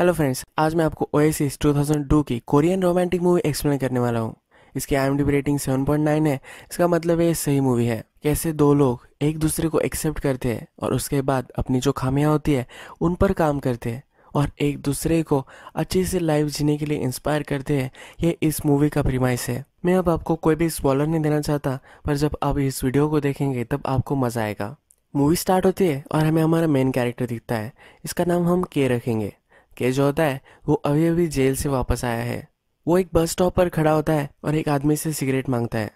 hello friends आज मैं आपको ओ एस की कोरियन रोमांटिक मूवी एक्सप्लेन करने वाला हूँ इसकी आई एम रेटिंग 7.9 है इसका मतलब है सही मूवी है कैसे दो लोग एक दूसरे को एक्सेप्ट करते हैं और उसके बाद अपनी जो खामियाँ होती है उन पर काम करते हैं और एक दूसरे को अच्छे से लाइफ जीने के लिए इंस्पायर करते हैं ये इस मूवी का प्रीमाइस है मैं अब आपको कोई भी स्पॉलर नहीं देना चाहता पर जब आप इस वीडियो को देखेंगे तब आपको मज़ा आएगा मूवी स्टार्ट होती है और हमें हमारा मेन कैरेक्टर दिखता है इसका नाम हम के रखेंगे के जो होता है वो अभी अभी जेल से वापस आया है वो एक बस स्टॉप पर खड़ा होता है और एक आदमी से सिगरेट मांगता है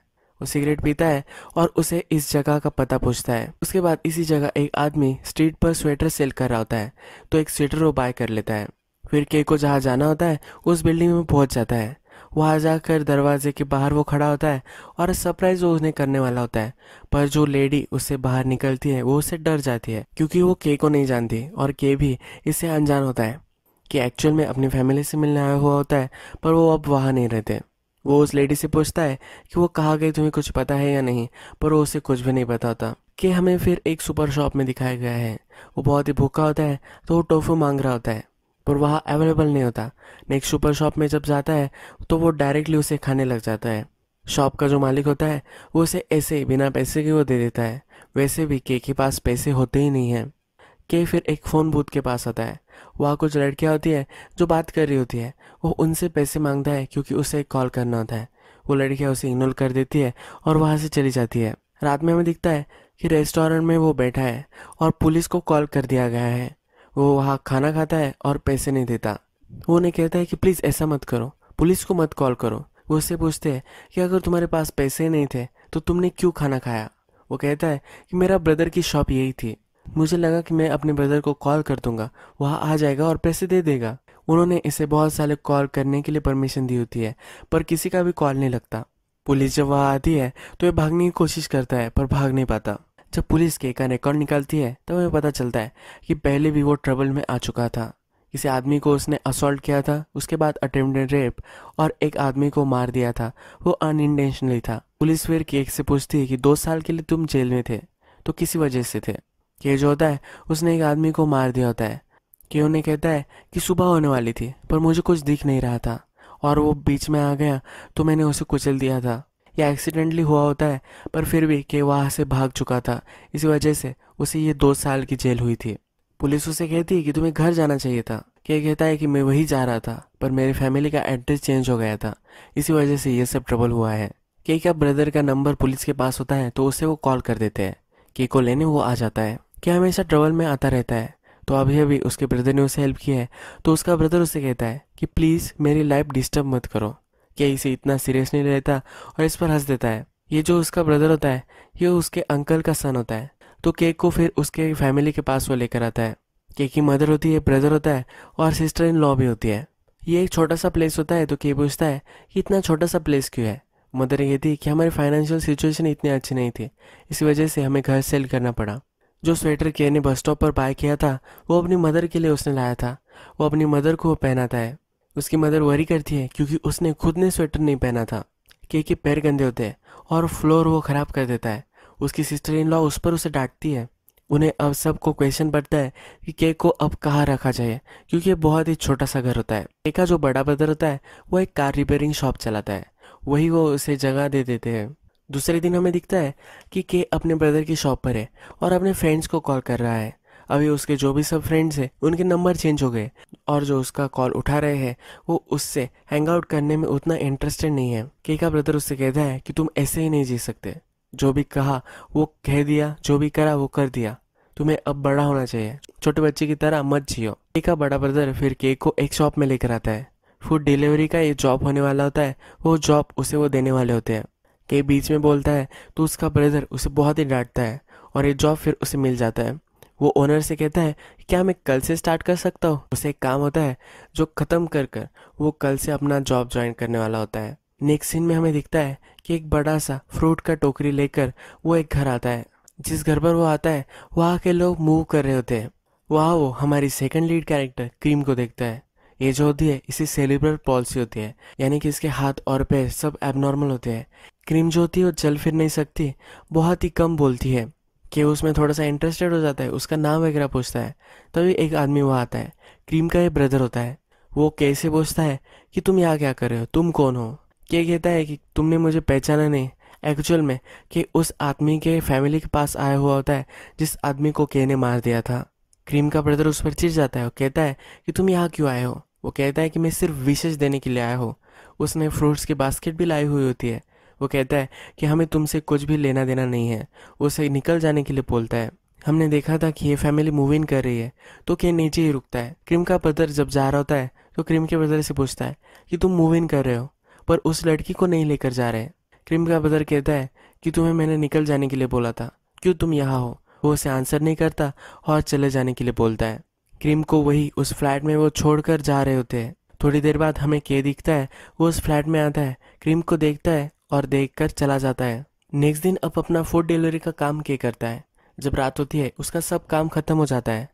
वो सिगरेट पीता है और उसे इस जगह का पता पूछता है उसके बाद इसी जगह एक आदमी स्ट्रीट पर स्वेटर सेल कर रहा होता है तो एक स्वेटर वो बाय कर लेता है फिर के को जहाँ जाना होता है उस बिल्डिंग में पहुंच जाता है वहाँ जाकर दरवाजे के बाहर वो खड़ा होता है और सरप्राइज वो उन्हें करने वाला होता है पर जो लेडी उससे बाहर निकलती है वो उसे डर जाती है क्योंकि वो के को नहीं जानती और के भी इससे अनजान होता है कि एक्चुअल में अपनी फैमिली से मिलने आया हुआ होता है पर वो अब वहाँ नहीं रहते वो उस लेडी से पूछता है कि वो कहाँ गई तुम्हें कुछ पता है या नहीं पर वो उसे कुछ भी नहीं पता होता कि हमें फिर एक सुपर शॉप में दिखाया गया है वो बहुत ही भूखा होता है तो वो टोफू मांग रहा होता है पर वहाँ अवेलेबल नहीं होता नेक्स्ट सुपर शॉप में जब जाता है तो वो डायरेक्टली उसे खाने लग जाता है शॉप का जो मालिक होता है वो उसे ऐसे ही बिना पैसे के वो दे देता है वैसे भी के पास पैसे होते ही नहीं हैं के फिर एक फ़ोन बूथ के पास आता है वहाँ कुछ लड़कियाँ होती है जो बात कर रही होती है वो उनसे पैसे मांगता है क्योंकि उसे एक कॉल करना होता है वो लड़कियाँ उसे इग्नोर कर देती है और वहाँ से चली जाती है रात में हमें दिखता है कि रेस्टोरेंट में वो बैठा है और पुलिस को कॉल कर दिया गया है वो वहाँ खाना खाता है और पैसे नहीं देता वो उन्हें कहता है कि प्लीज़ ऐसा मत करो पुलिस को मत कॉल करो वो उससे पूछते हैं कि अगर तुम्हारे पास पैसे नहीं थे तो तुमने क्यों खाना खाया वो कहता है कि मेरा ब्रदर की शॉप यही थी मुझे लगा कि मैं अपने ब्रदर को कॉल कर दूंगा वह आ जाएगा और पैसे दे देगा उन्होंने इसे बहुत सारे कॉल करने के लिए परमिशन दी होती है पर किसी का भी कॉल नहीं लगता पुलिस जब वहाँ आती है तो वह भागने की कोशिश करता है पर भाग नहीं पाता जब पुलिस के का रिकॉर्ड निकालती है तब तो हमें पता चलता है कि पहले भी वो ट्रबल में आ चुका था किसी आदमी को उसने असोल्ट किया था उसके बाद अटेम्प्टेड रेप और एक आदमी को मार दिया था वो अनइंटेंशनली था पुलिस फिर केक से पूछती है कि दो साल के लिए तुम जेल में थे तो किसी वजह से थे के जो होता है उसने एक आदमी को मार दिया होता है कि उन्हें कहता है कि सुबह होने वाली थी पर मुझे कुछ दिख नहीं रहा था और वो बीच में आ गया तो मैंने उसे कुचल दिया था या एक्सीडेंटली हुआ होता है पर फिर भी के वहाँ से भाग चुका था इसी वजह से उसे ये दो साल की जेल हुई थी पुलिस उसे कहती है कि तुम्हें घर जाना चाहिए था कि कहता है कि मैं वही जा रहा था पर मेरी फैमिली का एड्रेस चेंज हो गया था इसी वजह से ये सब ट्रबल हुआ है कि क्या ब्रदर का नंबर पुलिस के पास होता है तो उसे वो कॉल कर देते हैं के को लेने वो आ जाता है कि हमेशा ट्रबल में आता रहता है तो अभी अभी उसके ब्रदर ने उसे हेल्प किया है तो उसका ब्रदर उसे कहता है कि प्लीज़ मेरी लाइफ डिस्टर्ब मत करो क्या इसे इतना सीरियस नहीं रहता और इस पर हंस देता है ये जो उसका ब्रदर होता है ये उसके अंकल का सन होता है तो केक को फिर उसके फैमिली के पास वो लेकर आता है केक की मदर होती है ब्रदर होता है और सिस्टर इन लॉ भी होती है ये एक छोटा सा प्लेस होता है तो के पूछता है कि इतना छोटा सा प्लेस क्यों है मदर ये थी कि हमारी फाइनेंशियल सिचुएशन इतनी अच्छी नहीं थी इसी वजह से हमें घर सेल करना पड़ा जो स्वेटर के ने बस स्टॉप पर बाय किया था वो अपनी मदर के लिए उसने लाया था वो अपनी मदर को पहनाता है उसकी मदर वरी करती है क्योंकि उसने खुद ने स्वेटर नहीं पहना था के के पैर गंदे होते हैं और फ्लोर वो ख़राब कर देता है उसकी सिस्टर इन लॉ उस पर उसे डांटती है उन्हें अब सबको क्वेश्चन पड़ता है कि केक को अब कहाँ रखा जाए क्योंकि ये बहुत ही छोटा सा घर होता है केक का जो बड़ा ब्रदर होता है वो एक कार रिपेयरिंग शॉप चलाता है वही वो उसे जगह दे देते हैं दूसरे दिन हमें दिखता है कि के अपने ब्रदर की शॉप पर है और अपने फ्रेंड्स को कॉल कर रहा है अभी उसके जो भी सब फ्रेंड्स हैं उनके नंबर चेंज हो गए और जो उसका कॉल उठा रहे हैं वो उससे हैंग आउट करने में उतना इंटरेस्टेड नहीं है के का ब्रदर उससे कहता है कि तुम ऐसे ही नहीं जी सकते जो भी कहा वो कह दिया जो भी करा वो कर दिया तुम्हें अब बड़ा होना चाहिए छोटे बच्चे की तरह मत जियो के का बड़ा ब्रदर फिर केक को एक शॉप में लेकर आता है फूड डिलीवरी का ये जॉब होने वाला होता है वो जॉब उसे वो देने वाले होते हैं के बीच में बोलता है तो उसका ब्रदर उसे बहुत ही डांटता है और ये जॉब फिर उसे मिल जाता है वो ओनर से कहता है क्या मैं कल से स्टार्ट कर सकता हूँ उसे एक काम होता है जो ख़त्म कर कर वो कल से अपना जॉब ज्वाइन करने वाला होता है नेक्स्ट सीन में हमें दिखता है कि एक बड़ा सा फ्रूट का टोकरी लेकर वो एक घर आता है जिस घर पर वो आता है वहाँ के लोग मूव कर रहे होते हैं वहाँ वो हमारी सेकंड लीड कैरेक्टर क्रीम को देखता है ये जो होती है इसे सेलिब्रल पॉलिसी होती है यानी कि इसके हाथ और पैर सब एबनॉर्मल होते हैं क्रीम जो होती है वो चल फिर नहीं सकती बहुत ही कम बोलती है कि उसमें थोड़ा सा इंटरेस्टेड हो जाता है उसका नाम वगैरह पूछता है तभी एक आदमी वहाँ आता है क्रीम का एक ब्रदर होता है वो कैसे पूछता है कि तुम यहाँ क्या कर रहे हो तुम कौन हो क्या कहता है कि तुमने मुझे पहचाना नहीं एक्चुअल में कि उस आदमी के फैमिली के पास आया हुआ होता है जिस आदमी को कहने ने मार दिया था क्रीम का ब्रदर उस पर चिढ़ जाता है और कहता है कि तुम यहाँ क्यों आए हो वो कहता है कि मैं सिर्फ विशेष देने के लिए आया हूँ उसने फ्रूट्स की बास्केट भी लाई हुई होती है वो कहता है कि हमें तुमसे कुछ भी लेना देना नहीं है उसे निकल जाने के लिए बोलता है हमने देखा था कि ये फैमिली मूव इन कर रही है तो के नीचे ही रुकता है क्रिम का ब्रदर जब जा रहा होता है तो क्रीम के ब्रदर से पूछता है कि तुम मूव इन कर रहे हो पर उस लड़की को नहीं लेकर जा रहे क्रीम का ब्रदर कहता है कि तुम्हें मैंने निकल जाने के लिए बोला था क्यों तुम यहाँ हो वो उसे आंसर नहीं करता और चले जाने के लिए बोलता है क्रीम को वही उस फ्लैट में वो छोड़कर जा रहे होते हैं थोड़ी देर बाद हमें के दिखता है वो उस फ्लैट में आता है क्रीम को देखता है और देख चला जाता है नेक्स्ट दिन अब अपना फूड डिलीवरी का काम के करता है जब रात होती है उसका सब काम खत्म हो जाता है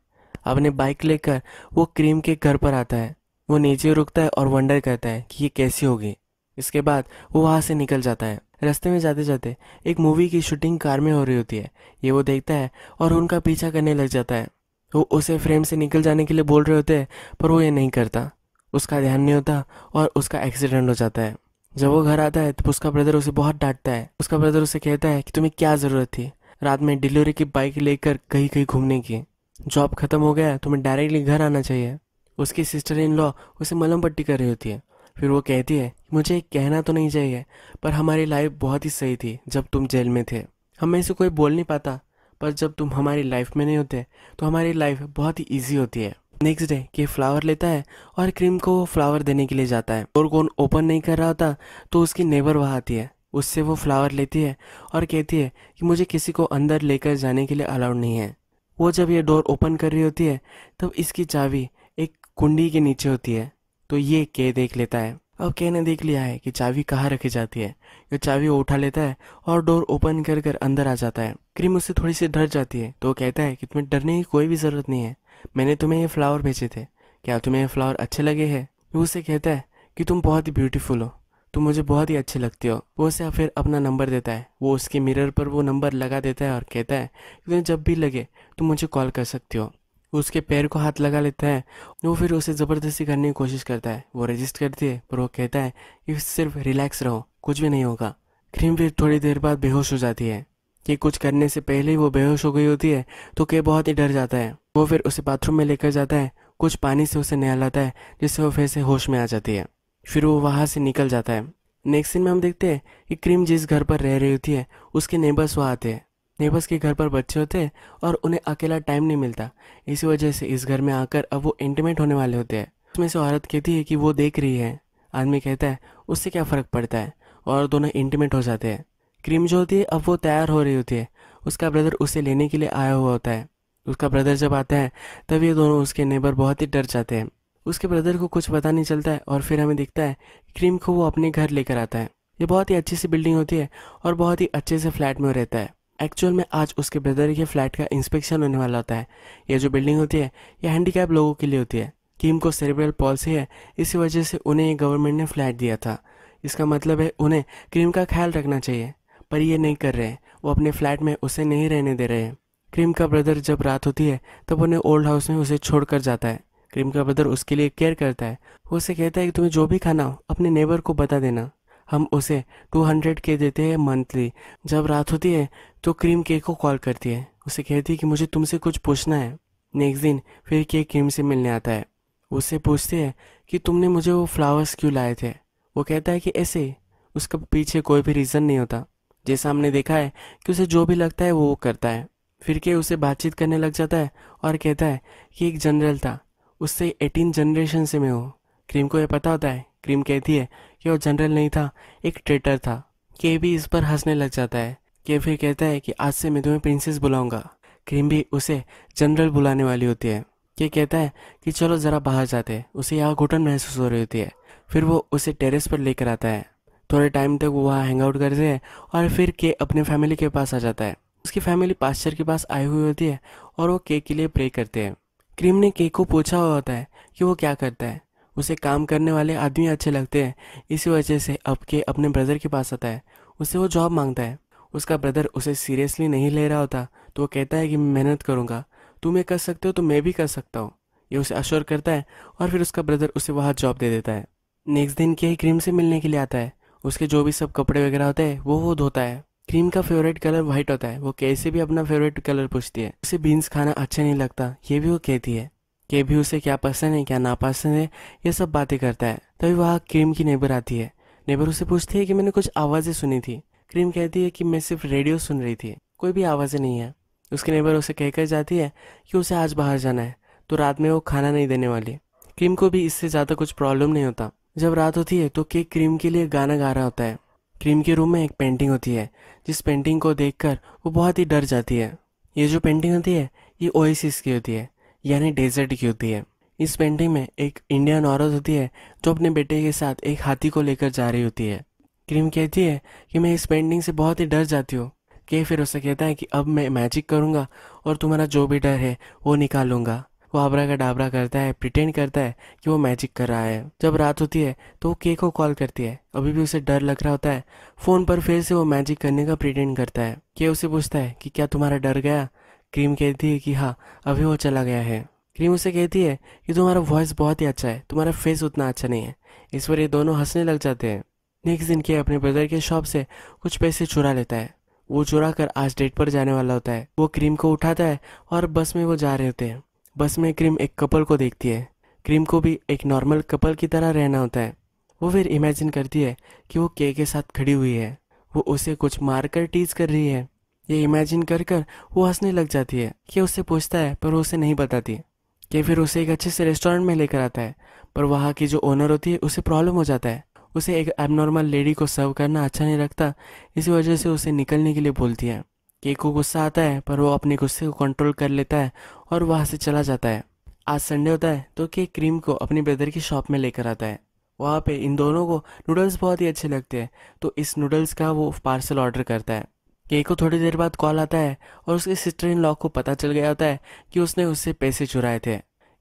अपने बाइक लेकर वो क्रीम के घर पर आता है वो नीचे रुकता है और वंडर करता है कि ये कैसी होगी इसके बाद वो वहाँ से निकल जाता है रास्ते में जाते जाते एक मूवी की शूटिंग कार में हो रही होती है ये वो देखता है और उनका पीछा करने लग जाता है वो उसे फ्रेम से निकल जाने के लिए बोल रहे होते हैं पर वो ये नहीं करता उसका ध्यान नहीं होता और उसका एक्सीडेंट हो जाता है जब वो घर आता है तो उसका ब्रदर उसे बहुत डांटता है उसका ब्रदर उसे कहता है कि तुम्हें क्या ज़रूरत थी रात में डिलीवरी की बाइक लेकर कहीं कहीं घूमने की जॉब खत्म हो गया तुम्हें डायरेक्टली घर आना चाहिए उसकी सिस्टर इन लॉ उसे मलम पट्टी कर रही होती है फिर वो कहती है मुझे कहना तो नहीं चाहिए पर हमारी लाइफ बहुत ही सही थी जब तुम जेल में थे हमें इसे कोई बोल नहीं पाता पर जब तुम हमारी लाइफ में नहीं होते तो हमारी लाइफ बहुत ही ईजी होती है नेक्स्ट डे के फ्लावर लेता है और क्रीम को वो फ्लावर देने के लिए जाता है और कौन ओपन नहीं कर रहा होता तो उसकी नेबर वहाँ आती है उससे वो फ्लावर लेती है और कहती है कि मुझे किसी को अंदर लेकर जाने के लिए अलाउड नहीं है वो जब ये डोर ओपन कर रही होती है तब इसकी चाबी एक कुंडी के नीचे होती है तो ये के देख लेता है अब के ने देख लिया है कि चाबी कहाँ रखी जाती है ये चाबी वो उठा लेता है और डोर ओपन कर कर अंदर आ जाता है क्रीम उससे थोड़ी सी डर जाती है तो वो कहता है कि तुम्हें डरने की कोई भी ज़रूरत नहीं है मैंने तुम्हें ये फ्लावर भेजे थे क्या तुम्हें ये फ्लावर अच्छे लगे हैं वो उसे कहता है कि तुम बहुत ही ब्यूटीफुल हो तुम मुझे बहुत ही अच्छे लगते हो वो उसे फिर अपना नंबर देता है वो उसके मिरर पर वो नंबर लगा देता है और कहता है कि तुम्हें जब भी लगे तुम मुझे कॉल कर सकते हो उसके पैर को हाथ लगा लेता है वो फिर उसे ज़बरदस्ती करने की कोशिश करता है वो रजिस्ट करती है पर वो कहता है कि सिर्फ रिलैक्स रहो कुछ भी नहीं होगा क्रीम फिर थोड़ी देर बाद बेहोश हो जाती है कि कुछ करने से पहले ही वो बेहोश हो गई होती है तो के बहुत ही डर जाता है वो फिर उसे बाथरूम में लेकर जाता है कुछ पानी से उसे नहलाता है जिससे वो फिर से होश में आ जाती है फिर वो वहाँ से निकल जाता है नेक्स्ट सीन में हम देखते हैं कि क्रीम जिस घर पर रह रही होती है उसके नेबर्स वहाँ आते हैं नेबर्स के घर पर बच्चे होते हैं और उन्हें अकेला टाइम नहीं मिलता इसी वजह से इस घर में आकर अब वो इंटीमेट होने वाले होते हैं उसमें से औरत कहती है कि वो देख रही है आदमी कहता है उससे क्या फ़र्क पड़ता है और दोनों इंटीमेट हो जाते हैं क्रीम जो होती है अब वो तैयार हो रही होती है उसका ब्रदर उसे लेने के लिए आया हुआ होता है उसका ब्रदर जब आता है तब ये दोनों उसके नेबर बहुत ही डर जाते हैं उसके ब्रदर को कुछ पता नहीं चलता है और फिर हमें दिखता है क्रीम को वो अपने घर लेकर आता है ये बहुत ही अच्छी सी बिल्डिंग होती है और बहुत ही अच्छे से फ्लैट में रहता है एक्चुअल में आज उसके ब्रदर के फ्लैट का इंस्पेक्शन होने वाला होता है यह जो बिल्डिंग होती है यह हैंडीकैप लोगों के लिए होती है क्रीम को सेरेब्रल पॉलिसी है इसी वजह से उन्हें गवर्नमेंट ने फ्लैट दिया था इसका मतलब है उन्हें क्रीम का ख्याल रखना चाहिए पर ये नहीं कर रहे हैं वो अपने फ्लैट में उसे नहीं रहने दे रहे हैं क्रीम का ब्रदर जब रात होती है तब उन्हें ओल्ड हाउस में उसे छोड़कर जाता है क्रीम का ब्रदर उसके लिए केयर करता है वो उसे कहता है कि तुम्हें जो भी खाना हो अपने नेबर को बता देना हम उसे टू हंड्रेड के देते हैं मंथली जब रात होती है तो क्रीम केक को कॉल करती है उसे कहती है कि मुझे तुमसे कुछ पूछना है नेक्स्ट दिन फिर केक क्रीम से मिलने आता है उससे पूछती है कि तुमने मुझे वो फ्लावर्स क्यों लाए थे वो कहता है कि ऐसे उसका पीछे कोई भी रीज़न नहीं होता जैसा हमने देखा है कि उसे जो भी लगता है वो करता है फिर के उसे बातचीत करने लग जाता है और कहता है कि एक जनरल था उससे एटीन जनरेशन से मैं हूँ क्रीम को यह पता होता है क्रीम कहती है कि वो जनरल नहीं था एक ट्रेटर था के भी इस पर हंसने लग जाता है के फिर कहता है कि आज से मैं तुम्हें प्रिंसेस बुलाऊंगा क्रीम भी उसे जनरल बुलाने वाली होती है के कहता है कि चलो ज़रा बाहर जाते हैं उसे यहाँ घुटन महसूस हो रही होती है फिर वो उसे टेरेस पर लेकर आता है थोड़े टाइम तक वो वहाँ हैंग आउट करते हैं और फिर के अपने फैमिली के पास आ जाता है उसकी फैमिली पास्चर के पास आई हुई होती है और वो केक के लिए प्रे करते हैं क्रीम ने केक को पूछा हुआ होता है कि वो क्या करता है उसे काम करने वाले आदमी अच्छे लगते हैं इसी वजह से अब के अपने ब्रदर के पास आता है उसे वो जॉब मांगता है उसका ब्रदर उसे सीरियसली नहीं ले रहा होता तो वो कहता है कि मैं मेहनत करूँगा तुम ये कर सकते हो तो मैं भी कर सकता हूँ ये उसे अश्योर करता है और फिर उसका ब्रदर उसे वहाँ जॉब दे देता है नेक्स्ट दिन के क्रीम से मिलने के लिए आता है उसके जो भी सब कपड़े वगैरह होते हैं वो वो धोता है क्रीम का फेवरेट कलर व्हाइट होता है वो कैसे भी अपना फेवरेट कलर पूछती है उसे बीन्स खाना अच्छा नहीं लगता ये भी वो कहती है कि भी उसे क्या पसंद है क्या नापसंद है ये सब बातें करता है तभी वहाँ क्रीम की नेबर आती है नेबर उसे पूछती है कि मैंने कुछ आवाज़ें सुनी थी क्रीम कहती है कि मैं सिर्फ रेडियो सुन रही थी कोई भी आवाज़ें नहीं है उसके नेबर उसे कहकर जाती है कि उसे आज बाहर जाना है तो रात में वो खाना नहीं देने वाली क्रीम को भी इससे ज़्यादा कुछ प्रॉब्लम नहीं होता जब रात होती है तो केक क्रीम के लिए गाना गा रहा होता है क्रीम के रूम में एक पेंटिंग होती है जिस पेंटिंग को देखकर वो बहुत ही डर जाती है ये जो पेंटिंग होती है ये ओएसिस की होती है यानी डेजर्ट की होती है इस पेंटिंग में एक इंडियन औरत होती है जो अपने बेटे के साथ एक हाथी को लेकर जा रही होती है क्रीम कहती है कि मैं इस पेंटिंग से बहुत ही डर जाती हूँ के फिर उसे कहता है कि अब मैं मैजिक करूँगा और तुम्हारा जो भी डर है वो निकालूंगा वो आबरा का डाबरा करता है प्रिटेंड करता है कि वो मैजिक कर रहा है जब रात होती है तो वो के को कॉल करती है अभी भी उसे डर लग रहा होता है फ़ोन पर फिर से वो मैजिक करने का प्रिटेंड करता है के उसे पूछता है कि क्या तुम्हारा डर गया क्रीम कहती है कि हाँ अभी वो चला गया है क्रीम उसे कहती है कि तुम्हारा वॉइस बहुत ही अच्छा है तुम्हारा फेस उतना अच्छा नहीं है इस पर ये दोनों हंसने लग जाते हैं नेक्स्ट दिन के अपने ब्रदर के शॉप से कुछ पैसे चुरा लेता है वो चुरा कर आज डेट पर जाने वाला होता है वो क्रीम को उठाता है और बस में वो जा रहे होते हैं बस में क्रीम एक कपल को देखती है क्रीम को भी एक नॉर्मल कपल की तरह रहना होता है वो फिर इमेजिन करती है कि वो के के साथ खड़ी हुई है वो उसे कुछ मार कर टीज कर रही है ये इमेजिन कर कर वो हंसने लग जाती है कि उससे पूछता है पर उसे नहीं बताती के फिर उसे एक अच्छे से रेस्टोरेंट में लेकर आता है पर वहाँ की जो ओनर होती है उसे प्रॉब्लम हो जाता है उसे एक एबनॉर्मल लेडी को सर्व करना अच्छा नहीं लगता इसी वजह से उसे निकलने के लिए बोलती है केक को गुस्सा आता है पर वो अपने गुस्से को कंट्रोल कर लेता है और वहाँ से चला जाता है आज संडे होता है तो केक क्रीम को अपने ब्रदर की शॉप में लेकर आता है वहाँ पे इन दोनों को नूडल्स बहुत ही अच्छे लगते हैं तो इस नूडल्स का वो पार्सल ऑर्डर करता है केक को थोड़ी देर बाद कॉल आता है और उसके सिस्टर इन लॉ को पता चल गया होता है कि उसने उससे पैसे चुराए थे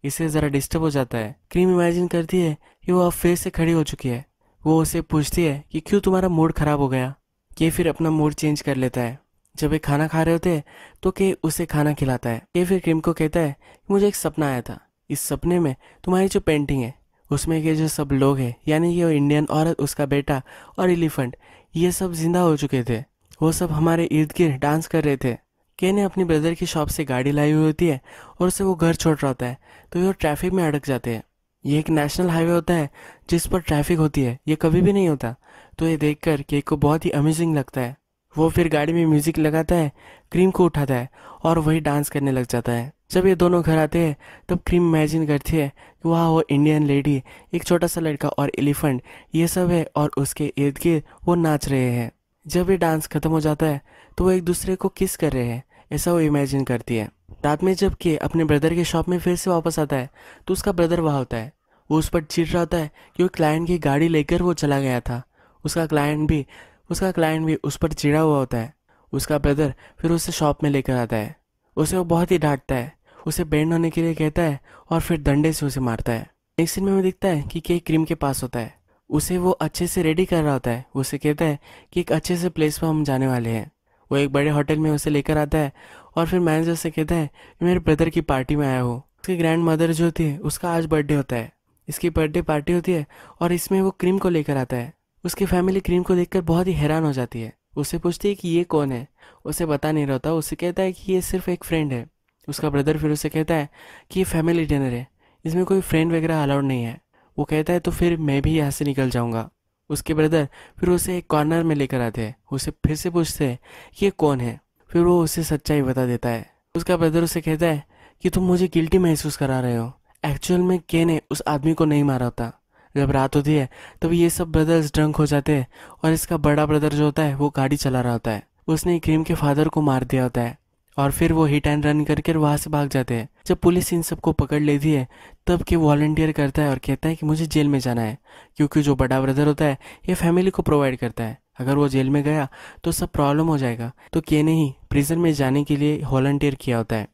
इसे ज़रा डिस्टर्ब हो जाता है क्रीम इमेजिन करती है कि वो अब फिर से खड़ी हो चुकी है वो उसे पूछती है कि क्यों तुम्हारा मूड ख़राब हो गया के फिर अपना मूड चेंज कर लेता है जब वे खाना खा रहे होते हैं तो के उसे खाना खिलाता है के फिर किम को कहता है मुझे एक सपना आया था इस सपने में तुम्हारी जो पेंटिंग है उसमें के जो सब लोग हैं यानी ये वो इंडियन औरत उसका बेटा और एलिफेंट ये सब जिंदा हो चुके थे वो सब हमारे इर्द गिर्द डांस कर रहे थे के ने अपनी ब्रदर की शॉप से गाड़ी लाई हुई होती है और उसे वो घर छोड़ रहा होता है तो वो ट्रैफिक में अड़क जाते हैं ये एक नेशनल हाईवे होता है जिस पर ट्रैफिक होती है ये कभी भी नहीं होता तो ये देखकर केक को बहुत ही अमेजिंग लगता है वो फिर गाड़ी में म्यूजिक लगाता है क्रीम को उठाता है और वही डांस करने लग जाता है जब ये दोनों घर आते हैं तब क्रीम इमेजिन करती है कि वहाँ वो इंडियन लेडी एक छोटा सा लड़का और एलिफेंट ये सब है और उसके इर्द गिर्द वो नाच रहे हैं जब ये डांस खत्म हो जाता है तो वो एक दूसरे को किस कर रहे हैं ऐसा वो इमेजिन करती है रात में जब के अपने ब्रदर के शॉप में फिर से वापस आता है तो उसका ब्रदर वहाँ होता है वो उस पर चिड़ रहा होता है कि वो क्लाइंट की गाड़ी लेकर वो चला गया था उसका क्लाइंट भी उसका क्लाइंट भी उस पर चिड़ा हुआ होता है उसका ब्रदर फिर उसे शॉप में लेकर आता है उसे वो बहुत ही डांटता है उसे बैंड होने के लिए कहता है और फिर डंडे से उसे मारता है नेक्स्ट सीन में हमें दिखता है कि केक क्रीम के पास होता है उसे वो अच्छे से रेडी कर रहा होता है उसे कहता है कि एक अच्छे से प्लेस पर हम जाने वाले हैं वो एक बड़े होटल में उसे लेकर आता है और फिर मैनेजर से कहता है कि मेरे ब्रदर की पार्टी में आया हो उसकी ग्रैंड मदर जो होती है उसका आज बर्थडे होता है इसकी बर्थडे पार्टी होती है और इसमें वो क्रीम को लेकर आता है उसकी फैमिली क्रीम को देखकर बहुत ही हैरान हो जाती है उसे पूछती है कि ये कौन है उसे बता नहीं रहता उसे कहता है कि ये सिर्फ एक फ्रेंड है उसका ब्रदर फिर उसे कहता है कि ये फैमिली डिनर है इसमें कोई फ्रेंड वगैरह अलाउड नहीं है वो कहता है तो फिर मैं भी यहाँ से निकल जाऊँगा उसके ब्रदर फिर उसे एक कॉर्नर में लेकर आते हैं उसे फिर से पूछते हैं कि ये कौन है फिर वो उसे सच्चाई बता देता है उसका ब्रदर उसे कहता है कि तुम मुझे गिल्टी महसूस करा रहे हो एक्चुअल में केन ने उस आदमी को नहीं मारा था जब रात होती है तब ये सब ब्रदर्स ड्रंक हो जाते हैं और इसका बड़ा ब्रदर जो होता है वो गाड़ी चला रहा होता है उसने क्रीम के फादर को मार दिया होता है और फिर वो हिट एंड रन करके वहाँ से भाग जाते हैं जब पुलिस इन सबको पकड़ लेती है तब के वॉल्टियर करता है और कहता है कि मुझे जेल में जाना है क्योंकि जो बड़ा ब्रदर होता है ये फैमिली को प्रोवाइड करता है अगर वो जेल में गया तो सब प्रॉब्लम हो जाएगा तो के नहीं प्रिजन में जाने के लिए वॉल्टियर किया होता है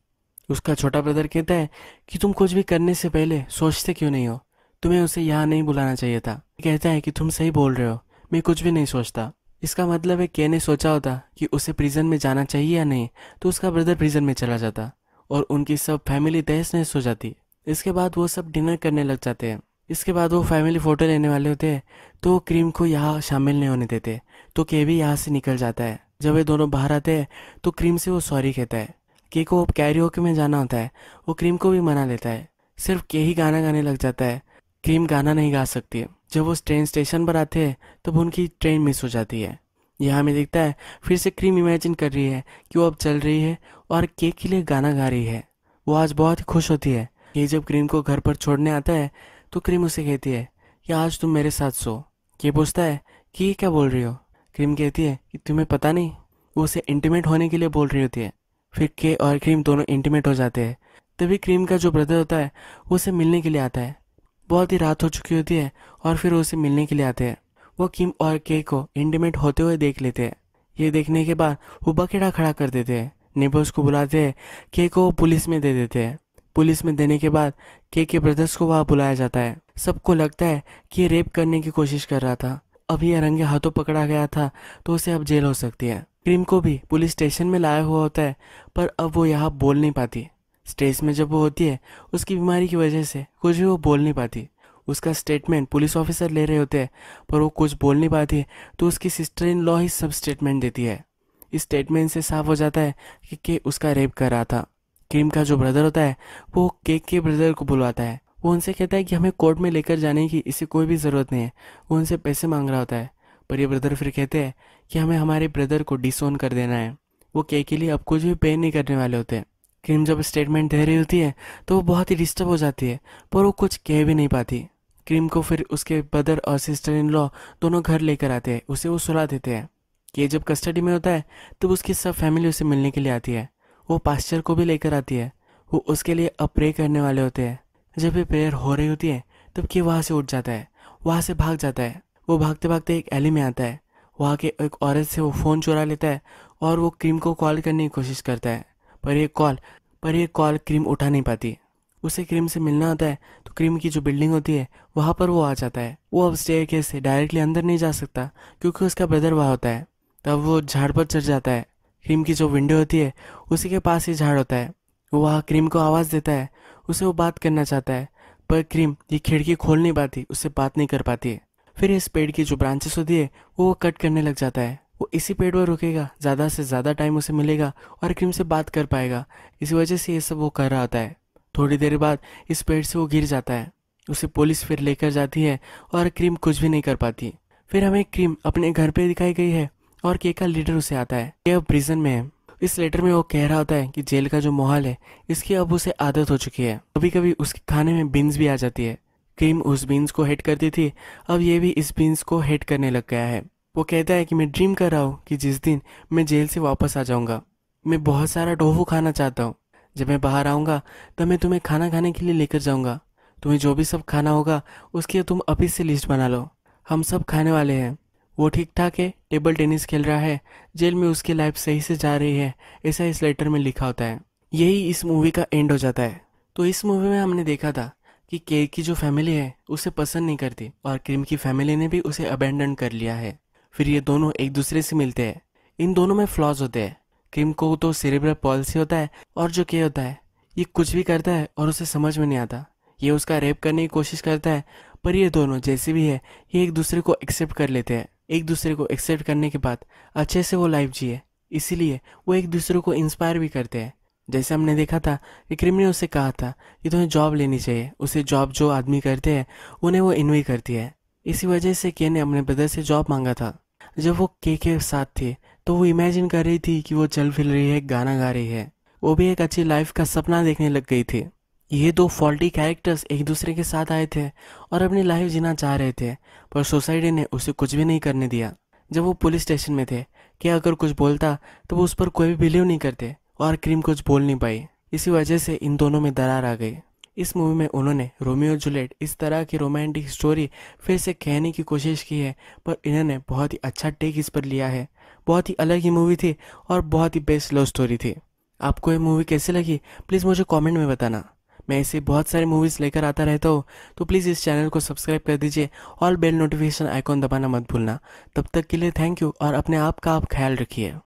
उसका छोटा ब्रदर कहता है कि तुम कुछ भी करने से पहले सोचते क्यों नहीं हो तुम्हें उसे यहाँ नहीं बुलाना चाहिए था कहता है कि तुम सही बोल रहे हो मैं कुछ भी नहीं सोचता इसका मतलब है के ने सोचा होता कि उसे प्रिजन में जाना चाहिए या नहीं तो उसका ब्रदर प्रिजन में चला जाता और उनकी सब फैमिली तहस नहस हो जाती इसके बाद वो सब डिनर करने लग जाते हैं इसके बाद वो फैमिली फ़ोटो लेने वाले होते हैं तो क्रीम को यहाँ शामिल नहीं होने देते तो के भी यहाँ से निकल जाता है जब वे दोनों बाहर आते हैं तो क्रीम से वो सॉरी कहता है के को कैरियोके में जाना होता है वो क्रीम को भी मना लेता है सिर्फ के ही गाना गाने लग जाता है क्रीम गाना नहीं गा सकती जब वो ट्रेन स्टेशन पर आते हैं तब उनकी ट्रेन मिस हो जाती है यह हमें दिखता है फिर से क्रीम इमेजिन कर रही है कि वो अब चल रही है और केक के लिए गाना गा रही है वो आज बहुत ही खुश होती है ये जब क्रीम को घर पर छोड़ने आता है तो क्रीम उसे कहती है कि आज तुम मेरे साथ सो ये पूछता है कि ये क्या बोल रही हो क्रीम कहती है कि तुम्हें पता नहीं वो उसे इंटीमेट होने के लिए बोल रही होती है फिर के और क्रीम दोनों इंटीमेट हो जाते हैं तभी क्रीम का जो ब्रदर होता है वो उसे मिलने के लिए आता है बहुत ही रात हो चुकी होती है और फिर उसे मिलने के लिए आते हैं वो किम और के को इंटीमेट होते हुए देख लेते हैं ये देखने के बाद वो बकेड़ा खड़ा कर देते हैं नेबर्स को बुलाते हैं के को पुलिस में दे देते हैं पुलिस में देने के बाद के के ब्रदर्स को वहाँ बुलाया जाता है सबको लगता है कि ये रेप करने की कोशिश कर रहा था अब ये रंगे हाथों पकड़ा गया था तो उसे अब जेल हो सकती है क्रीम को भी पुलिस स्टेशन में लाया हुआ होता है पर अब वो यहाँ बोल नहीं पाती स्टेज में जब वो होती है उसकी बीमारी की वजह से कुछ भी वो बोल नहीं पाती उसका स्टेटमेंट पुलिस ऑफिसर ले रहे होते हैं पर वो कुछ बोल नहीं पाती है तो उसकी सिस्टर इन लॉ ही सब स्टेटमेंट देती है इस स्टेटमेंट से साफ हो जाता है कि के उसका रेप कर रहा था क्रीम का जो ब्रदर होता है वो केक के ब्रदर को बुलवाता है वो उनसे कहता है कि हमें कोर्ट में लेकर जाने की इसे कोई भी ज़रूरत नहीं है वो उनसे पैसे मांग रहा होता है पर ये ब्रदर फिर कहते हैं कि हमें हमारे ब्रदर को डिसोन कर देना है वो केक के लिए अब कुछ भी पे नहीं करने वाले होते हैं क्रीम जब स्टेटमेंट दे रही होती है तो वो बहुत ही डिस्टर्ब हो जाती है पर वो कुछ कह भी नहीं पाती क्रीम को फिर उसके ब्रदर और सिस्टर इन लॉ दोनों घर लेकर आते हैं उसे वो सुला देते हैं कि जब कस्टडी में होता है तब तो उसकी सब फैमिली उसे मिलने के लिए आती है वो पास्चर को भी लेकर आती है वो उसके लिए अब प्रे करने वाले होते हैं जब ये प्रेयर हो रही होती है तब कि वहाँ से उठ जाता है वहाँ से भाग जाता है वो भागते भागते एक एली में आता है वहाँ के एक औरत से वो फ़ोन चुरा लेता है और वो क्रीम को कॉल करने की कोशिश करता है पर ये कॉल पर यह कॉल क्रीम उठा नहीं पाती उसे क्रीम से मिलना होता है तो क्रीम की जो बिल्डिंग होती है वहाँ पर वो आ जाता है वो अब स्टेयर केस से डायरेक्टली अंदर नहीं जा सकता क्योंकि उसका ब्रदर वहाँ होता है तब वो झाड़ पर चढ़ जाता है क्रीम की जो विंडो होती है उसी के पास ही झाड़ होता है वो वहाँ क्रीम को आवाज़ देता है उसे वो बात करना चाहता है पर क्रीम ये खिड़की खोल नहीं पाती उससे बात नहीं कर पाती है फिर इस पेड़ की जो ब्रांचेस होती है वो, वो कट करने लग जाता है वो इसी पेड़ पर रुकेगा ज़्यादा से ज़्यादा टाइम उसे मिलेगा और क्रीम से बात कर पाएगा इसी वजह से ये सब वो कर रहा होता है थोड़ी देर बाद इस पेड़ से वो गिर जाता है उसे पुलिस फिर लेकर जाती है और क्रीम कुछ भी नहीं कर पाती फिर हमें क्रीम अपने घर पे दिखाई गई है और के का लीडर उसे आता है के अब प्रिजन में है इस लेटर में वो कह रहा होता है कि जेल का जो माहौल है इसकी अब उसे आदत हो चुकी है कभी कभी उसके खाने में बीन्स भी आ जाती है क्रीम उस बीन्स को हेट करती थी अब ये भी इस बीन्स को हेट करने लग गया है वो कहता है कि मैं ड्रीम कर रहा हूँ कि जिस दिन मैं जेल से वापस आ जाऊँगा मैं बहुत सारा टोफू खाना चाहता हूँ जब मैं बाहर आऊँगा तब मैं तुम्हें खाना खाने के लिए लेकर जाऊँगा तुम्हें जो भी सब खाना होगा उसकी तुम अभी से लिस्ट बना लो हम सब खाने वाले हैं वो ठीक ठाक है टेबल टेनिस खेल रहा है जेल में उसकी लाइफ सही से जा रही है ऐसा इस लेटर में लिखा होता है यही इस मूवी का एंड हो जाता है तो इस मूवी में हमने देखा था कि केक की जो फैमिली है उसे पसंद नहीं करती और क्रिम की फैमिली ने भी उसे अबेंडन कर लिया है फिर ये दोनों एक दूसरे से मिलते हैं इन दोनों में फ्लॉज होते हैं किम को तो सेरेब्रल पॉलिसी होता है और जो के होता है ये कुछ भी करता है और उसे समझ में नहीं आता ये उसका रेप करने की कोशिश करता है पर ये दोनों जैसे भी है ये एक दूसरे को एक्सेप्ट कर लेते हैं एक दूसरे को एक्सेप्ट करने के बाद अच्छे से वो लाइफ जिए इसीलिए वो एक दूसरे को इंस्पायर भी करते हैं जैसे हमने देखा था कि क्रिम ने उसे कहा था कि तुम्हें जॉब लेनी चाहिए उसे जॉब जो आदमी करते हैं उन्हें वो इन्वी करती है इसी वजह से के ने अपने ब्रदर से जॉब मांगा था जब वो के के साथ थे तो वो इमेजिन कर रही थी कि वो चल फिर रही है गाना गा रही है वो भी एक अच्छी लाइफ का सपना देखने लग गई थी ये दो फॉल्टी कैरेक्टर्स एक दूसरे के साथ आए थे और अपनी लाइफ जीना चाह रहे थे पर सोसाइटी ने उसे कुछ भी नहीं करने दिया जब वो पुलिस स्टेशन में थे कि अगर कुछ बोलता तो वो उस पर कोई भी बिलीव नहीं करते और क्रीम कुछ बोल नहीं पाई इसी वजह से इन दोनों में दरार आ गई इस मूवी में उन्होंने रोमियो जूलेट इस तरह की रोमांटिक स्टोरी फिर से कहने की कोशिश की है पर इन्होंने बहुत ही अच्छा टेक इस पर लिया है बहुत ही अलग ही मूवी थी और बहुत ही बेस्ट लव स्टोरी थी आपको ये मूवी कैसी लगी प्लीज़ मुझे कॉमेंट में बताना मैं ऐसे बहुत सारे मूवीज़ लेकर आता रहता हूँ तो प्लीज़ इस चैनल को सब्सक्राइब कर दीजिए और बेल नोटिफिकेशन आइकॉन दबाना मत भूलना तब तक के लिए थैंक यू और अपने आप का आप ख्याल रखिए